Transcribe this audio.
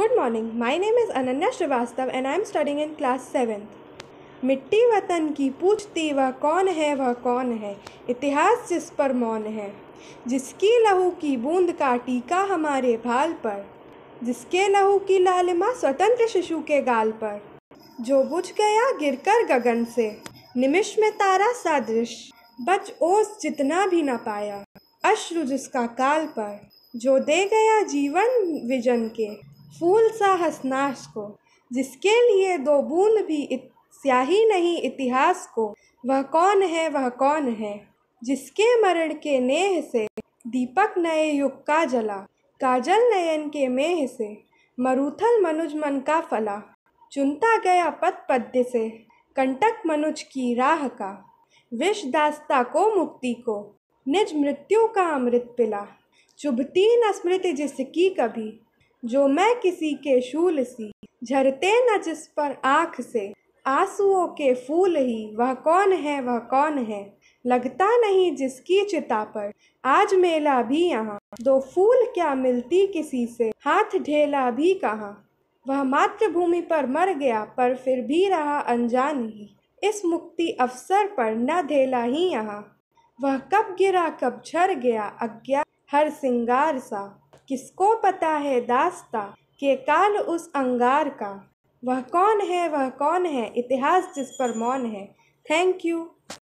good morning my name is Ananya Shrivastava and I am studying in class seventh मिट्टी वतन की पूछती वह कौन है वह कौन है इतिहास जिस पर मौन है जिसकी लहू की बूंद का टीका हमारे भाल पर जिसके लहू की लालिमा स्वतंत्र शिशु के गाल पर जो बुझ गया गिरकर गगन से निमिष में तारा सादृश बच ओस जितना भी ना पाया अश्रु जिसका काल पर जो दे गया जीवन विजन के फूल सा हसनाश को जिसके लिए दो बूंद भी स्याही नहीं इतिहास को वह कौन है वह कौन है जिसके मरण के नेह से दीपक नए युग का जला काजल नयन के मेह से मरुथल मनुज मन का फला चुनता गया पद पद्य से कंटक मनुज की राह का विष दास्ता को मुक्ति को निज मृत्यु का अमृत पिला चुभती न स्मृति जिसकी कभी जो मैं किसी के शूल सी झरते न जिस पर आँख से आंसुओं के फूल ही वह कौन है वह कौन है लगता नहीं जिसकी चिता पर आज मेला भी यहाँ दो फूल क्या मिलती किसी से हाथ ढेला भी कहाँ वह मातृभूमि पर मर गया पर फिर भी रहा अनजान ही इस मुक्ति अवसर पर न ढेला ही यहाँ वह कब गिरा कब झर गया अज्ञात हर सिंगार सा किसको पता है दास्ता के काल उस अंगार का वह कौन है वह कौन है इतिहास जिस पर मौन है थैंक यू